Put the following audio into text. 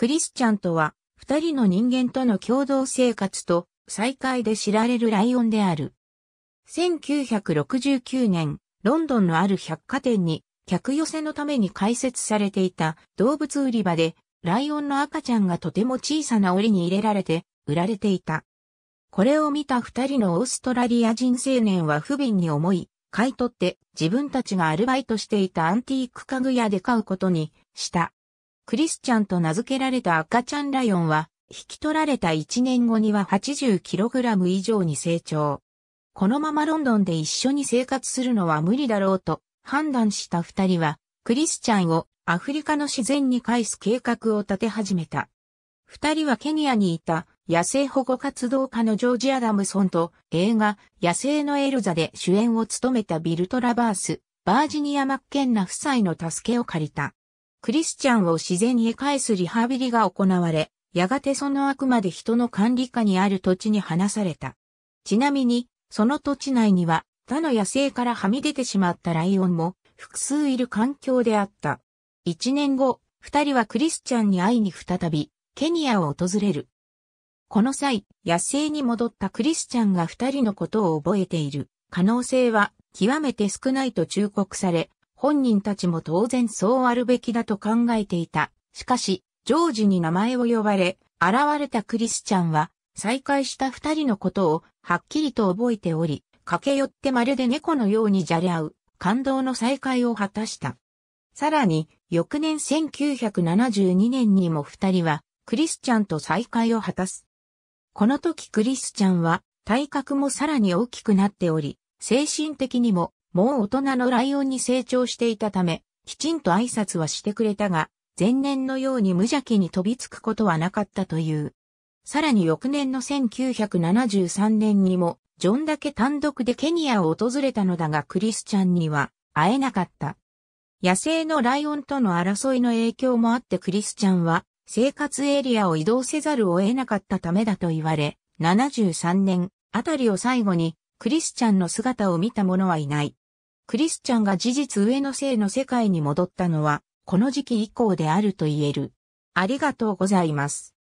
クリスチャンとは、二人の人間との共同生活と、再会で知られるライオンである。1969年、ロンドンのある百貨店に、客寄せのために開設されていた動物売り場で、ライオンの赤ちゃんがとても小さな檻に入れられて、売られていた。これを見た二人のオーストラリア人青年は不憫に思い、買い取って自分たちがアルバイトしていたアンティーク家具屋で買うことにした。クリスチャンと名付けられた赤ちゃんライオンは、引き取られた1年後には 80kg 以上に成長。このままロンドンで一緒に生活するのは無理だろうと判断した二人は、クリスチャンをアフリカの自然に返す計画を立て始めた。二人はケニアにいた野生保護活動家のジョージ・アダムソンと映画野生のエルザで主演を務めたビルトラバース、バージニア・マッケンナ夫妻の助けを借りた。クリスチャンを自然に返すリハビリが行われ、やがてそのあくまで人の管理下にある土地に放された。ちなみに、その土地内には他の野生からはみ出てしまったライオンも複数いる環境であった。一年後、二人はクリスチャンに会いに再び、ケニアを訪れる。この際、野生に戻ったクリスチャンが二人のことを覚えている可能性は極めて少ないと忠告され、本人たちも当然そうあるべきだと考えていた。しかし、ジョージに名前を呼ばれ、現れたクリスチャンは、再会した二人のことを、はっきりと覚えており、駆け寄ってまるで猫のようにじゃれ合う、感動の再会を果たした。さらに、翌年1972年にも二人は、クリスチャンと再会を果たす。この時クリスチャンは、体格もさらに大きくなっており、精神的にももう大人のライオンに成長していたため、きちんと挨拶はしてくれたが、前年のように無邪気に飛びつくことはなかったという。さらに翌年の1973年にも、ジョンだけ単独でケニアを訪れたのだがクリスチャンには会えなかった。野生のライオンとの争いの影響もあってクリスチャンは生活エリアを移動せざるを得なかったためだと言われ、73年あたりを最後にクリスチャンの姿を見た者はいない。クリスチャンが事実上の性の世界に戻ったのは、この時期以降であると言える。ありがとうございます。